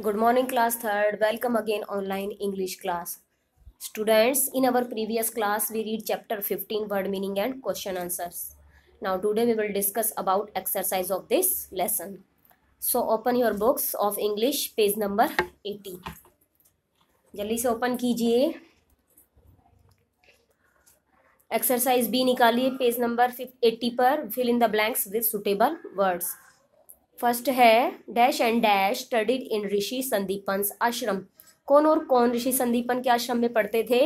good morning class third welcome again online English class students in our previous class we read chapter 15 word meaning and question answers now today we will discuss about exercise of this lesson so open your books of English page number 80 जल्दी से open कीजिए exercise B निकालिए page number eighty पर fill in the blanks with suitable words first है dash and dash studied in Rishi Sandipan आश्रम कौन और कौन ऋषि संदीपन के आश्रम में पढ़ते थे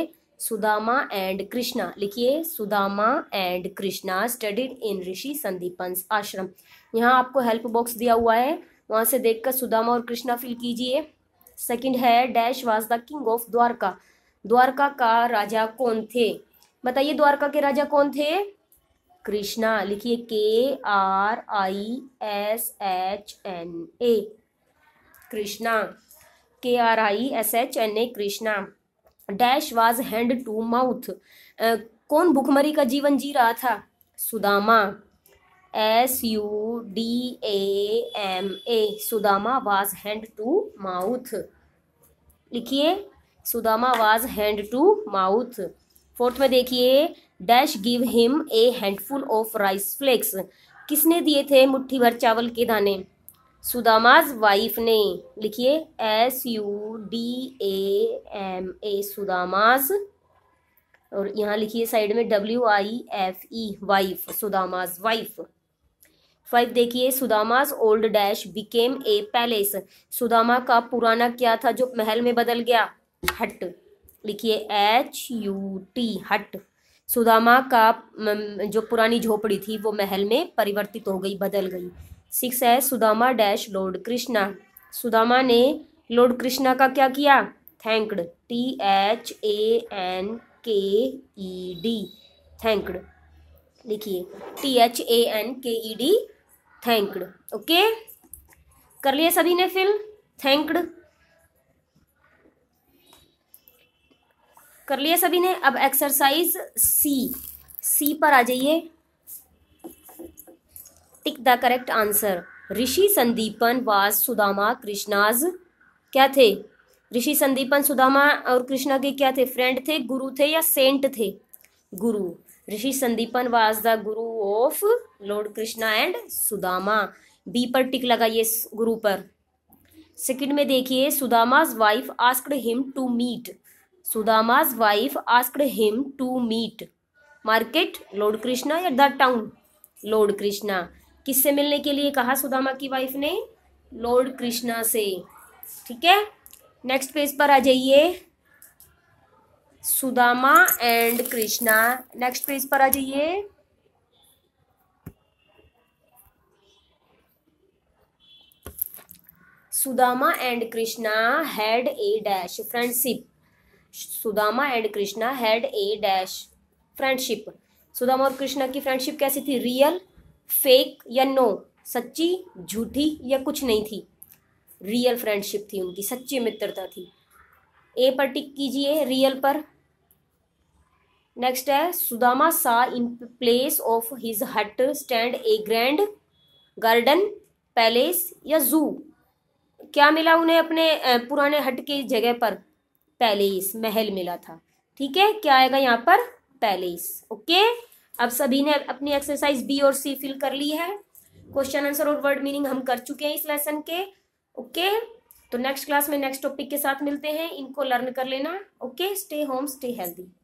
सुदामा एंड कृष्णा लिखिए Sudama and Krishna studied in Rishi Sandipan ashram यहाँ आपको हेल्प बॉक्स दिया हुआ है वहाँ से देखकर सुदामा और कृष्णा फिल कीजिए सेकंड है dash was the king of Dwarka Dwarka का राजा कौन थे बताइए द्वारका के राजा कौन थे कृष्णा लिखिए के are I S H N A Krishna के are I S H N A Krishna dash was hand to mouth कौन भुखमरी का जीवन जी रहा था Sudama S U D A M A Sudama was hand to mouth लिखिए Sudama was hand to mouth fourth में देखिए dash give him a handful of rice flex किसने दिए थे मुट्ठी भर चावल के दाने सुदामाज वाइफ ने लिखिए S U D A M A Sudama's और यहाँ लिखिए साइड में W I F E wife Sudama's wife five देखिए Sudama's old dash became a palace Sudama का पुराना क्या था जो महल में बदल गया हट लिखिए एच यू टी हट सुदामा का जो पुरानी झोपड़ी थी वो महल में परिवर्तित हो गई बदल गई सिक्स है सुदामा डैश लॉर्ड कृष्णा सुदामा ने लॉर्ड कृष्णा का क्या किया thanked T H A N K E D थैंकड लिखिए T H A N K E D थैंकड okay कर लिए सभी ने फिल थैंकड कर लिया सभी ने अब एक्सरसाइज सी सी पर आ जाइए tick the correct answer Rishi Sandipan was Sudama Krishna's क्या थे ऋषि संदीपन सुदामा और कृष्णा के क्या थे फ्रेंड थे गुरु थे या सेंट थे गुरु ऋषि Sandipan was the guru of lord Krishna and Sudama B पर टिक लगाइए गुरु पर सेकंड में देखिए Sudama's wife asked him to meet Sudama's wife ask him to meet market lord Krishna या द टाउन लॉर्ड कृष्णा किससे मिलने के लिए कहा सुदामा की वाइफ ने लॉर्ड कृष्णा से ठीक है नेक्स्ट पेज पर आ जाइए Sudama and Krishna next page पर आ जाइए Sudama and Krishna had a dash friendship Sudama and Krishna had a dash friendship Sudama और कृष्णा की फ्रेंडशिप कैसी थी रियल फेक या नो सच्ची झूठी या कुछ नहीं थी रियल फ्रेंडशिप थी उनकी सच्ची मित्रता थी ए पर टिक कीजिए रियल पर नेक्स्ट है Sudama saw in place of his hut stand a grand garden palace या जू क्या मिला उन्हें अपने पुराने हट की जगह पर पैलेस महल मिला था ठीक है क्या आएगा यहाँ पर पैलेस ओके अब सभी ने अपनी एक्सरसाइज बी और सी फिल कर ली है क्वेश्चन आंसर और वर्ड मीनिंग हम कर चुके हैं इस लेसन के ओके तो नेक्स्ट क्लास में नेक्स्ट टॉपिक के साथ मिलते हैं इनको लर्न कर लेना okay stay home stay healthy